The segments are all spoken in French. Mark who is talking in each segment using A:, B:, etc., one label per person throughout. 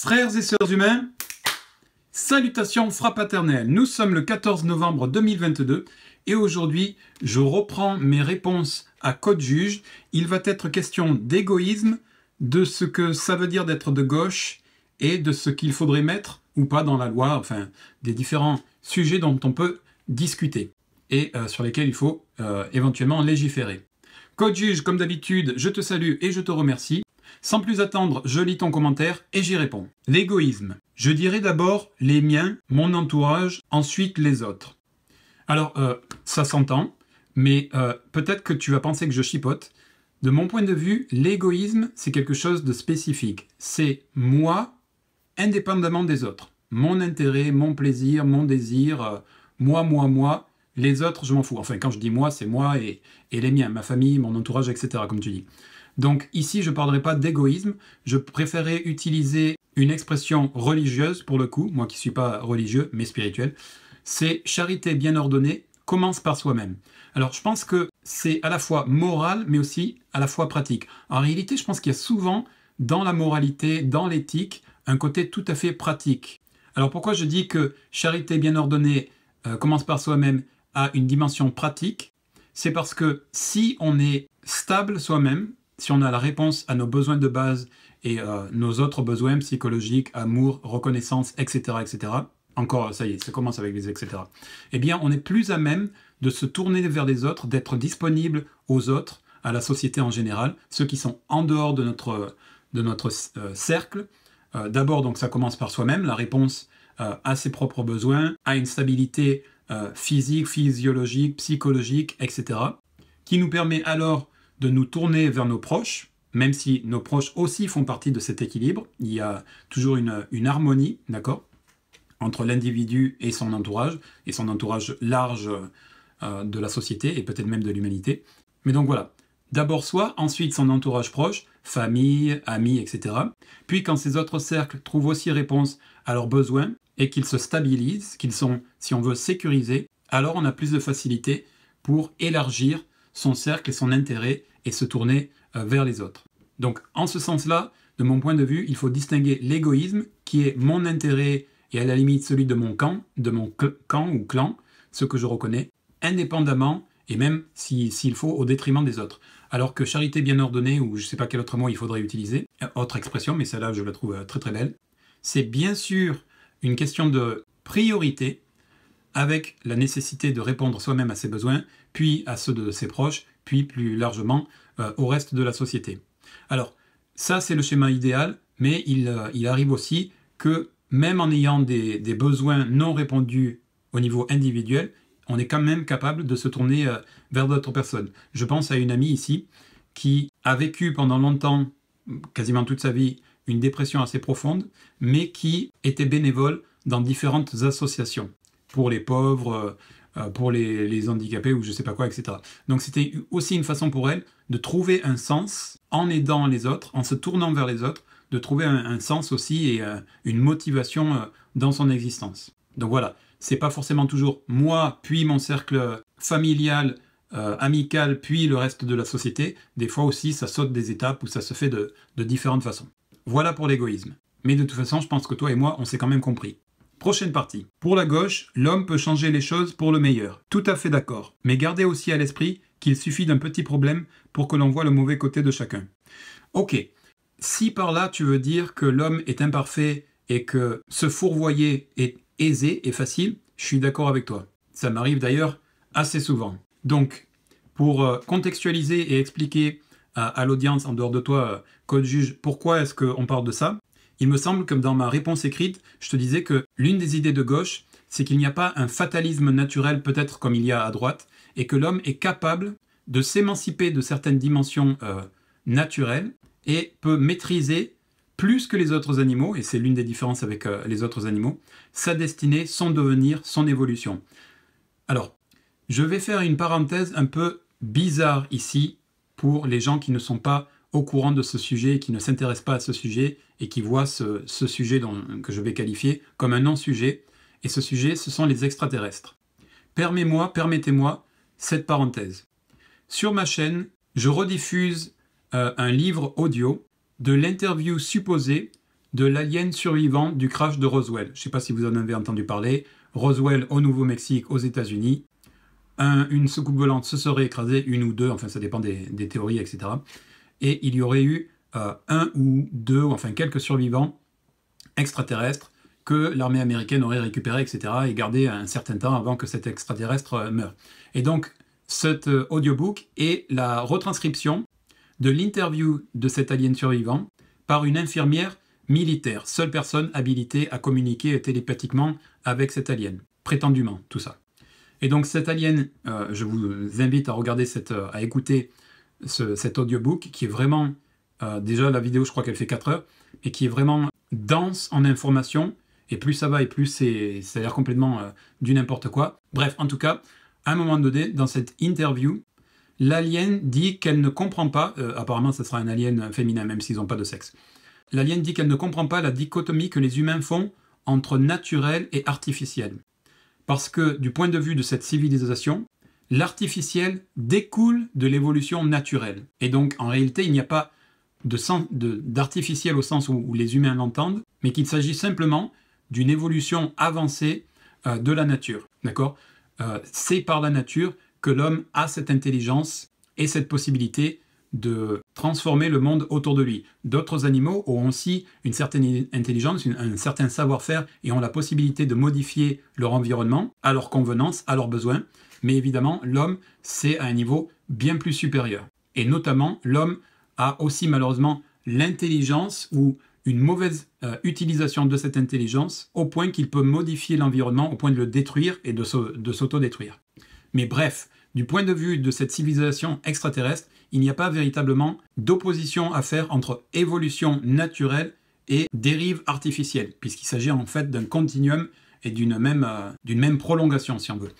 A: Frères et sœurs humains, salutations frappe Nous sommes le 14 novembre 2022 et aujourd'hui, je reprends mes réponses à Code Juge. Il va être question d'égoïsme, de ce que ça veut dire d'être de gauche et de ce qu'il faudrait mettre ou pas dans la loi, enfin, des différents sujets dont on peut discuter et euh, sur lesquels il faut euh, éventuellement légiférer. Code Juge, comme d'habitude, je te salue et je te remercie. Sans plus attendre, je lis ton commentaire et j'y réponds. L'égoïsme. Je dirais d'abord les miens, mon entourage, ensuite les autres. Alors, euh, ça s'entend, mais euh, peut-être que tu vas penser que je chipote. De mon point de vue, l'égoïsme, c'est quelque chose de spécifique. C'est moi, indépendamment des autres. Mon intérêt, mon plaisir, mon désir, euh, moi, moi, moi. Les autres, je m'en fous. Enfin, quand je dis moi, c'est moi et, et les miens, ma famille, mon entourage, etc., comme tu dis. Donc ici, je ne parlerai pas d'égoïsme, je préférerais utiliser une expression religieuse pour le coup, moi qui ne suis pas religieux mais spirituel, c'est charité bien ordonnée commence par soi-même. Alors je pense que c'est à la fois moral mais aussi à la fois pratique. En réalité, je pense qu'il y a souvent dans la moralité, dans l'éthique, un côté tout à fait pratique. Alors pourquoi je dis que charité bien ordonnée euh, commence par soi-même a une dimension pratique C'est parce que si on est stable soi-même, si on a la réponse à nos besoins de base et euh, nos autres besoins psychologiques, amour, reconnaissance, etc., etc., encore, ça y est, ça commence avec les etc., eh bien, on est plus à même de se tourner vers les autres, d'être disponible aux autres, à la société en général, ceux qui sont en dehors de notre, de notre euh, cercle. Euh, d'abord, donc, ça commence par soi-même, la réponse à ses propres besoins, à une stabilité physique, physiologique, psychologique, etc., qui nous permet alors de nous tourner vers nos proches, même si nos proches aussi font partie de cet équilibre. Il y a toujours une, harmonie, d'accord, entre l'individu et son entourage, et son entourage large euh, de la société et peut-être même de l'humanité. Mais donc voilà, D'abord soi, ensuite son entourage proche, famille, amis, etc. Puis quand ces autres cercles trouvent aussi réponse à leurs besoins et qu'ils se stabilisent, qu'ils sont, si on veut, sécurisés, alors on a plus de facilité pour élargir son cercle et son intérêt et se tourner euh, vers les autres. Donc en ce sens-là, de mon point de vue, il faut distinguer l'égoïsme, qui est mon intérêt et à la limite celui de mon camp, de mon camp ou clan, ce que je reconnais, indépendamment et même s'il faut au détriment des autres. Alors que charité bien ordonnée, ou je ne sais pas quel autre mot il faudrait utiliser, euh, autre expression, mais celle-là je la trouve euh, très très belle, c'est bien sûr une question de priorité avec la nécessité de répondre soi-même à ses besoins, puis à ceux de ses proches, puis plus largement euh, au reste de la société. Alors, ça c'est le schéma idéal, mais il, euh, arrive aussi que même en ayant des, besoins non répondus au niveau individuel, on est quand même capable de se tourner euh, vers d'autres personnes. Je pense à une amie ici qui a vécu pendant longtemps, quasiment toute sa vie, une dépression assez profonde, mais qui était bénévole dans différentes associations pour les pauvres, euh, pour les, handicapés ou je sais pas quoi, etc. Donc c'était aussi une façon pour elle de trouver un sens en aidant les autres, en se tournant vers les autres, de trouver un, sens aussi et euh, une motivation euh, dans son existence. Donc voilà, c'est pas forcément toujours moi, puis mon cercle familial, amical, puis le reste de la société. Des fois aussi, ça saute des étapes ou ça se fait de différentes façons. Voilà pour l'égoïsme. Mais de toute façon, je pense que toi et moi, on s'est quand même compris. Prochaine partie. Pour la gauche, l'homme peut changer les choses pour le meilleur. Tout à fait d'accord. Mais gardez aussi à l'esprit qu'il suffit d'un petit problème pour que l'on voit le mauvais côté de chacun. Ok. Si par là tu veux dire que l'homme est imparfait et que se fourvoyer est aisé et facile, je suis d'accord avec toi. Ça m'arrive d'ailleurs assez souvent. Donc, pour euh, contextualiser et expliquer à, l'audience en dehors de toi, euh, code juge, pourquoi est-ce qu'on parle de ça il me semble que dans ma réponse écrite, je te disais que l'une des idées de gauche, c'est qu'il n'y a pas un fatalisme naturel peut-être comme il y a à droite, et que l'homme est capable de s'émanciper de certaines dimensions euh, naturelles et peut maîtriser plus que les autres animaux, et c'est l'une des différences avec euh, les autres animaux, sa destinée, son devenir, son évolution. Alors, je vais faire une parenthèse un peu bizarre ici pour les gens qui ne sont pas au courant de ce sujet, qui ne s'intéressent pas à ce sujet et qui voit ce, sujet que je vais qualifier comme un non-sujet, et ce sujet, ce sont les extraterrestres. Permets-moi, permettez-moi cette parenthèse. Sur ma chaîne, je rediffuse euh, un livre audio de l'interview supposée de l'alien survivant du crash de Roswell. Je ne sais pas si vous en avez entendu parler. Roswell au Nouveau-Mexique, aux États-Unis. une soucoupe volante se serait écrasée, une ou deux, enfin ça dépend des théories, etc. Et il y aurait eu euh, un ou deux, ou enfin quelques survivants extraterrestres que l'armée américaine aurait récupérés, etc., et gardés un certain temps avant que cet extraterrestre euh, meure. Et donc, cet euh, audiobook est la retranscription de l'interview de cet alien survivant par une infirmière militaire, seule personne habilitée à communiquer télépathiquement avec cet alien, prétendument, tout ça. Et donc cet alien, je vous invite à regarder cette, à écouter ce, cet audiobook qui est vraiment euh, déjà, la vidéo, je crois qu'elle fait 4 heures, et qui est vraiment dense en information Et plus ça va, et plus ça a l'air complètement euh, du n'importe quoi. Bref, en tout cas, à un moment donné, dans cette interview, l'alien dit qu'elle ne comprend pas, euh, apparemment ça sera un alien féminin même s'ils n'ont pas de sexe, l'alien dit qu'elle ne comprend pas la dichotomie que les humains font entre naturel et artificiel. Parce que du point de vue de cette civilisation, l'artificiel découle de l'évolution naturelle. Et donc en réalité, il n'y a pas d'artificiel au sens où, les humains l'entendent, mais qu'il s'agit simplement d'une évolution avancée euh, de la nature. D'accord euh, C'est par la nature que l'homme a cette intelligence et cette possibilité de transformer le monde autour de lui. D'autres animaux ont aussi une certaine intelligence, un certain savoir-faire et ont la possibilité de modifier leur environnement à leur convenance, à leurs besoins. Mais évidemment, l'homme, c'est à un niveau bien plus supérieur. Et notamment, l'homme a aussi malheureusement l'intelligence ou une mauvaise euh, utilisation de cette intelligence au point qu'il peut modifier l'environnement, au point de le détruire et de s'autodétruire. Mais bref, du point de vue de cette civilisation extraterrestre, il n'y a pas véritablement d'opposition à faire entre évolution naturelle et dérive artificielle, puisqu'il s'agit en fait d'un continuum et d'une même, euh, même prolongation, si on veut.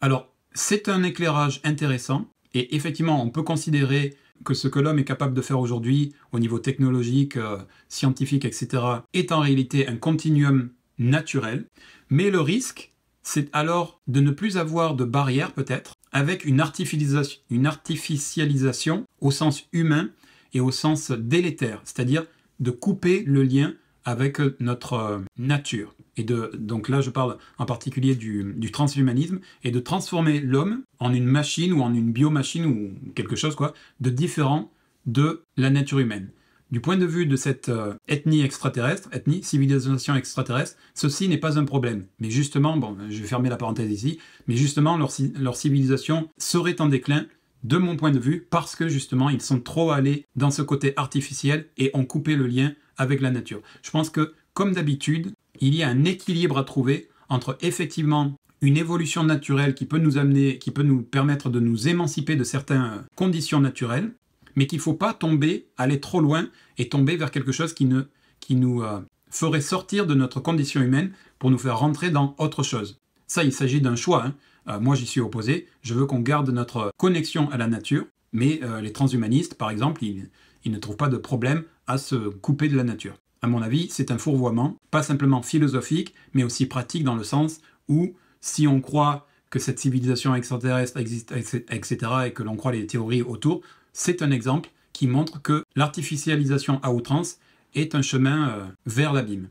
A: Alors, c'est un éclairage intéressant, et effectivement, on peut considérer que ce que l'homme est capable de faire aujourd'hui au niveau technologique, euh, scientifique, etc., est en réalité un continuum naturel. Mais le risque, c'est alors de ne plus avoir de barrière peut-être avec une artificialisation, une artificialisation au sens humain et au sens délétère, c'est-à-dire de couper le lien avec notre euh, nature et de, donc là je parle en particulier du, transhumanisme, et de transformer l'homme en une machine ou en une biomachine ou quelque chose quoi, de différent de la nature humaine. Du point de vue de cette euh, ethnie extraterrestre, ethnie, civilisation extraterrestre, ceci n'est pas un problème. Mais justement, bon, je vais fermer la parenthèse ici, mais justement, leur civilisation serait en déclin, de mon point de vue, parce que justement, ils sont trop allés dans ce côté artificiel et ont coupé le lien avec la nature. Je pense que, comme d'habitude, il y a un équilibre à trouver entre effectivement une évolution naturelle qui peut nous amener, qui peut nous permettre de nous émanciper de certaines conditions naturelles, mais qu'il ne faut pas tomber, aller trop loin et tomber vers quelque chose qui, nous euh, ferait sortir de notre condition humaine pour nous faire rentrer dans autre chose. Ça, il s'agit d'un choix. Hein. Euh, moi, j'y suis opposé. Je veux qu'on garde notre connexion à la nature, mais euh, les transhumanistes, par exemple, ils ne trouvent pas de problème à se couper de la nature. À mon avis, c'est un fourvoiement, pas simplement philosophique, mais aussi pratique dans le sens où, si on croit que cette civilisation extraterrestre existe, etc., et que l'on croit les théories autour, c'est un exemple qui montre que l'artificialisation à outrance est un chemin euh, vers l'abîme.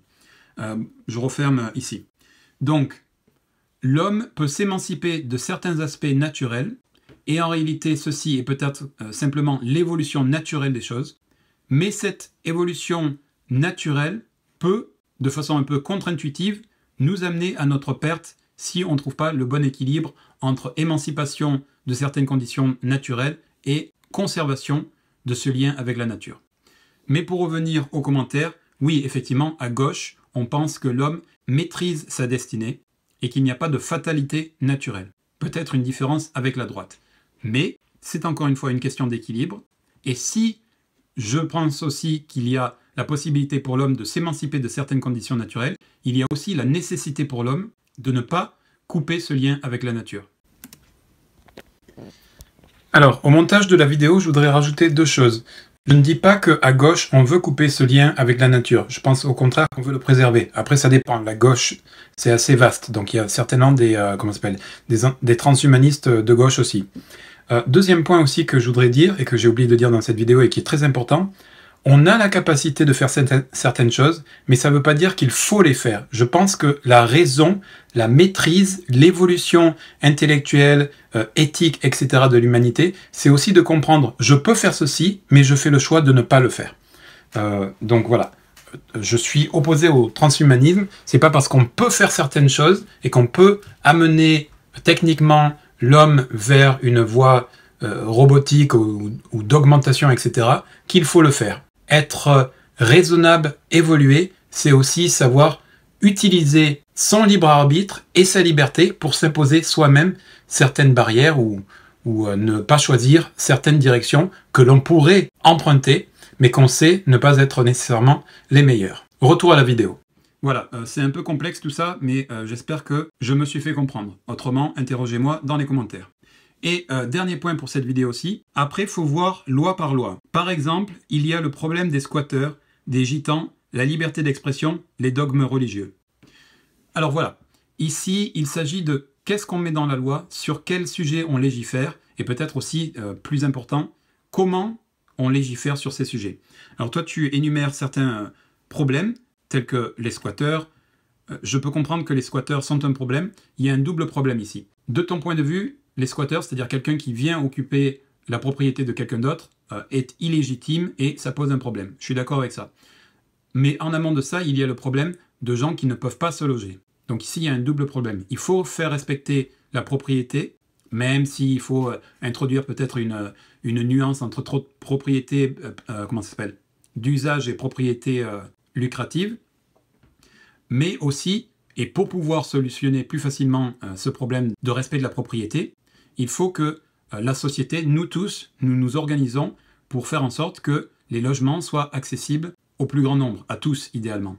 A: Euh, je referme ici. Donc, l'homme peut s'émanciper de certains aspects naturels, et en réalité, ceci est peut-être euh, simplement l'évolution naturelle des choses, mais cette évolution naturel peut, de façon un peu contre-intuitive, nous amener à notre perte si on ne trouve pas le bon équilibre entre émancipation de certaines conditions naturelles et conservation de ce lien avec la nature. Mais pour revenir aux commentaires, oui, effectivement, à gauche, on pense que l'homme maîtrise sa destinée et qu'il n'y a pas de fatalité naturelle. Peut-être une différence avec la droite. Mais c'est encore une fois une question d'équilibre. Et si je pense aussi qu'il y a la possibilité pour l'homme de s'émanciper de certaines conditions naturelles, il y a aussi la nécessité pour l'homme de ne pas couper ce lien avec la nature. Alors, au montage de la vidéo, je voudrais rajouter deux choses. Je ne dis pas qu'à gauche, on veut couper ce lien avec la nature. Je pense au contraire qu'on veut le préserver. Après, ça dépend. La gauche, c'est assez vaste. Donc, il y a certainement des, euh, s'appelle, des, transhumanistes de gauche aussi. Euh, deuxième point aussi que je voudrais dire et que j'ai oublié de dire dans cette vidéo et qui est très important, on a la capacité de faire certaines choses, mais ça ne veut pas dire qu'il faut les faire. Je pense que la raison, la maîtrise, l'évolution intellectuelle, euh, éthique, etc. de l'humanité, c'est aussi de comprendre, je peux faire ceci, mais je fais le choix de ne pas le faire. Euh, donc voilà, je suis opposé au transhumanisme. C'est pas parce qu'on peut faire certaines choses et qu'on peut amener techniquement l'homme vers une voie euh, robotique ou d'augmentation, etc., qu'il faut le faire être raisonnable, évoluer, c'est aussi savoir utiliser son libre arbitre et sa liberté pour s'imposer soi-même certaines barrières ou, euh, ne pas choisir certaines directions que l'on pourrait emprunter, mais qu'on sait ne pas être nécessairement les meilleures. Retour à la vidéo. Voilà, euh, c'est un peu complexe tout ça, mais euh, j'espère que je me suis fait comprendre. Autrement, interrogez-moi dans les commentaires. Et euh, dernier point pour cette vidéo aussi, après faut voir loi par loi. Par exemple, il y a le problème des squatteurs, des gitans, la liberté d'expression, les dogmes religieux. Alors voilà, ici il s'agit de qu'est-ce qu'on met dans la loi, sur quel sujet on légifère, et peut-être aussi, euh, plus important, comment on légifère sur ces sujets. Alors toi, tu énumères certains euh, problèmes, tels que les squatteurs. Je peux comprendre que les squatteurs sont un problème. Il y a un double problème ici. De ton point de vue, les squatters, c'est-à-dire quelqu'un qui vient occuper la propriété de quelqu'un d'autre, euh, est illégitime et ça pose un problème. Je suis d'accord avec ça. Mais en amont de ça, il y a le problème de gens qui ne peuvent pas se loger. Donc ici, il y a un double problème. Il faut faire respecter la propriété, même s'il faut euh, introduire peut-être euh, une, nuance entre trop de propriété, comment ça s'appelle, d'usage et propriété lucrative. Mais aussi, et pour pouvoir solutionner plus facilement ce problème de respect de la propriété, il faut que euh, la société, nous tous, nous nous organisons pour faire en sorte que les logements soient accessibles au plus grand nombre, à tous idéalement.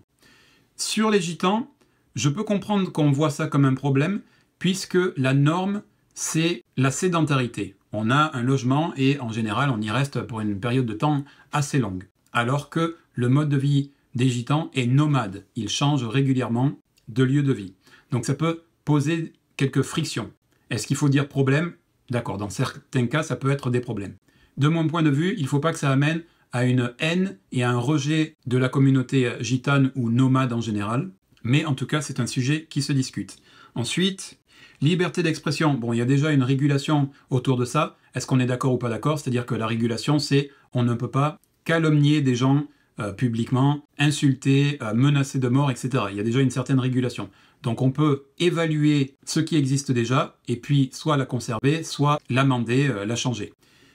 A: Sur les gitans, je peux comprendre qu'on voit ça comme un problème, puisque la norme, c'est la sédentarité. On a un logement et en général, on y reste pour une période de temps assez longue. Alors que le mode de vie des gitans est nomade. Ils changent régulièrement de lieu de vie. Donc ça peut poser quelques frictions. Est-ce qu'il faut dire problème D'accord, dans certains cas, ça peut être des problèmes. De mon point de vue, il ne faut pas que ça amène à une haine et à un rejet de la communauté gitane ou nomade en général, mais en tout cas, c'est un sujet qui se discute. Ensuite, liberté d'expression. Bon, il y a déjà une régulation autour de ça. Est-ce qu'on est, d'accord ou pas d'accord C'est-à-dire que la régulation, c'est on ne peut pas calomnier des gens euh, publiquement, insulter, euh, menacer de mort, etc. Il y a déjà une certaine régulation. Donc on peut évaluer ce qui existe déjà et puis soit la conserver, soit l'amender, euh, la changer.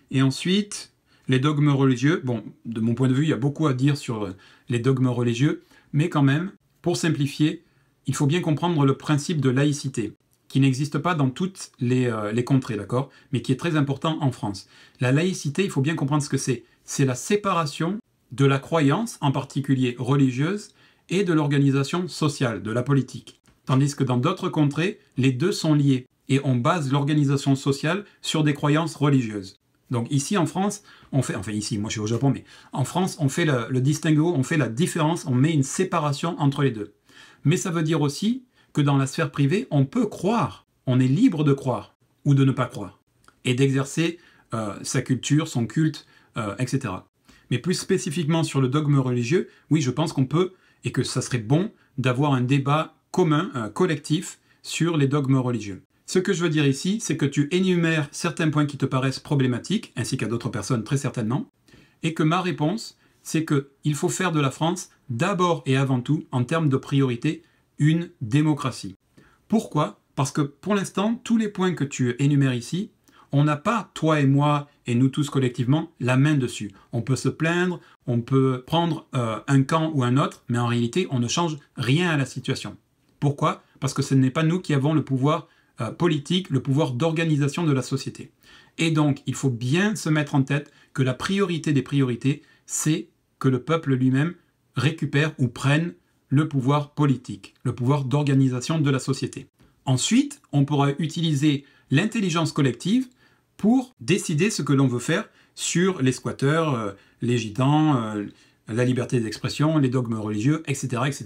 A: Et ensuite, les dogmes religieux, bon, de mon point de vue, il y a beaucoup à dire sur euh, les dogmes religieux, mais quand même, pour simplifier, il faut bien comprendre le principe de laïcité, qui n'existe pas dans toutes euh, les contrées, d'accord Mais qui est très important en France. La laïcité, il faut bien comprendre ce que c'est. C'est la séparation de la croyance, en particulier religieuse, et de l'organisation sociale, de la politique tandis que dans d'autres contrées, les deux sont liés et on base l'organisation sociale sur des croyances religieuses. Donc ici en France, on fait, enfin ici, moi je suis au Japon, mais en France, on fait le, distinguo, on fait la différence, on met une séparation entre les deux. Mais ça veut dire aussi que dans la sphère privée, on peut croire, on est libre de croire ou de ne pas croire, et d'exercer euh, sa culture, son culte, euh, etc. Mais plus spécifiquement sur le dogme religieux, oui, je pense qu'on peut, et que ça serait bon d'avoir un débat commun, collectif, sur les dogmes religieux. Ce que je veux dire ici, c'est que tu énumères certains points qui te paraissent problématiques, ainsi qu'à d'autres personnes très certainement, et que ma réponse, c'est qu'il faut faire de la France, d'abord et avant tout, en termes de priorité, une démocratie. Pourquoi Parce que pour l'instant, tous les points que tu énumères ici, on n'a pas, toi et moi, et nous tous collectivement, la main dessus. On peut se plaindre, on peut prendre euh, un camp ou un autre, mais en réalité, on ne change rien à la situation. Pourquoi Parce que ce n'est pas nous qui avons le pouvoir euh, politique, le pouvoir d'organisation de la société. Et donc, il faut bien se mettre en tête que la priorité des priorités, c'est que le peuple lui-même récupère ou prenne le pouvoir politique, le pouvoir d'organisation de la société. Ensuite, on pourra utiliser l'intelligence collective pour décider ce que l'on veut faire sur les squatteurs, euh, les gitans, euh, la liberté d'expression, les dogmes religieux, etc., etc.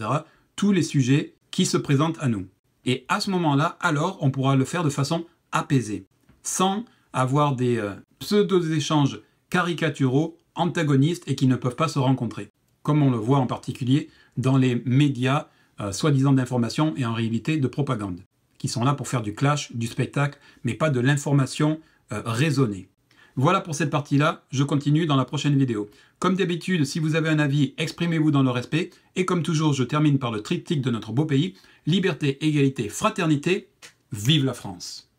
A: Tous les sujets qui se présente à nous. Et à ce moment-là, alors, on pourra le faire de façon apaisée, sans avoir des euh, pseudo-échanges caricaturaux, antagonistes et qui ne peuvent pas se rencontrer, comme on le voit en particulier dans les médias euh, soi-disant d'information et en réalité de propagande, qui sont là pour faire du clash, du spectacle, mais pas de l'information euh, raisonnée. Voilà pour cette partie-là, je continue dans la prochaine vidéo. Comme d'habitude, si vous avez un avis, exprimez-vous dans le respect, et comme toujours, je termine par le triptyque de notre beau pays, liberté, égalité, fraternité, vive la France